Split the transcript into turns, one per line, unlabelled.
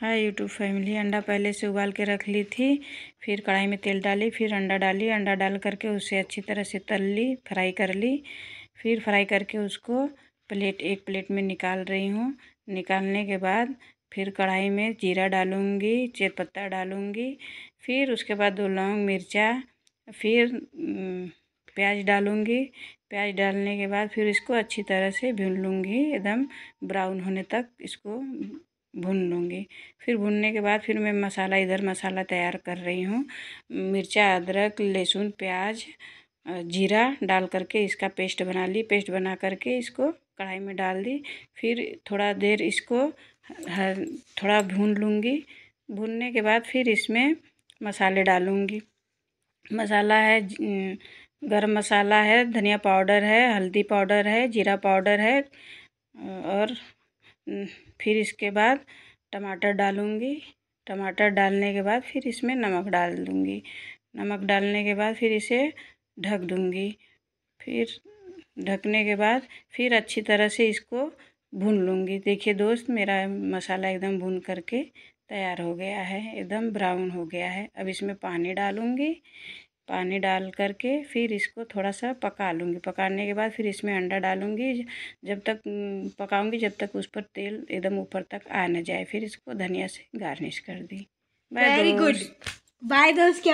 hi YouTube family अंडा पहले से उबाल के रख ली थी फिर कढ़ाई में तेल डाली फिर अंडा डाली अंडा डाल करके उसे अच्छी तरह से तल ली फ्राई कर ली फिर फ्राई करके उसको प्लेट एक प्लेट में निकाल रही हूँ निकालने के बाद फिर कढ़ाई में जीरा डालूँगी तेजपत्ता डालूँगी फिर उसके बाद दो लौंग मिर्चा फिर प्याज डालूँगी प्याज डालने के बाद फिर इसको अच्छी तरह से भून लूँगी एकदम ब्राउन होने तक इसको भून लूँगी फिर भूनने के बाद फिर मैं मसाला इधर मसाला तैयार कर रही हूँ मिर्चा अदरक लहसुन प्याज जीरा डाल करके इसका पेस्ट बना ली पेस्ट बना करके इसको कढ़ाई में डाल दी फिर थोड़ा देर इसको थोड़ा भून लूँगी भूनने के बाद फिर इसमें मसाले डालूँगी मसाला है गरम मसाला है धनिया पाउडर है हल्दी पाउडर है जीरा पाउडर है और हम्म, फिर इसके बाद टमाटर डालूँगी टमाटर डालने के बाद फिर इसमें नमक डाल दूँगी नमक डालने के बाद फिर इसे ढक दूँगी फिर ढकने के बाद फिर अच्छी तरह से इसको भून लूँगी देखिए दोस्त मेरा मसाला एकदम भून करके तैयार हो गया है एकदम ब्राउन हो गया है अब इसमें पानी डालूँगी पानी डाल करके फिर इसको थोड़ा सा पका लूँगी पकाने के बाद फिर इसमें अंडा डालूँगी जब तक पकाऊँगी जब तक उस पर तेल एकदम ऊपर तक आ ना जाए फिर इसको धनिया से गार्निश कर दी
वेरी गुड
बाय दोस्त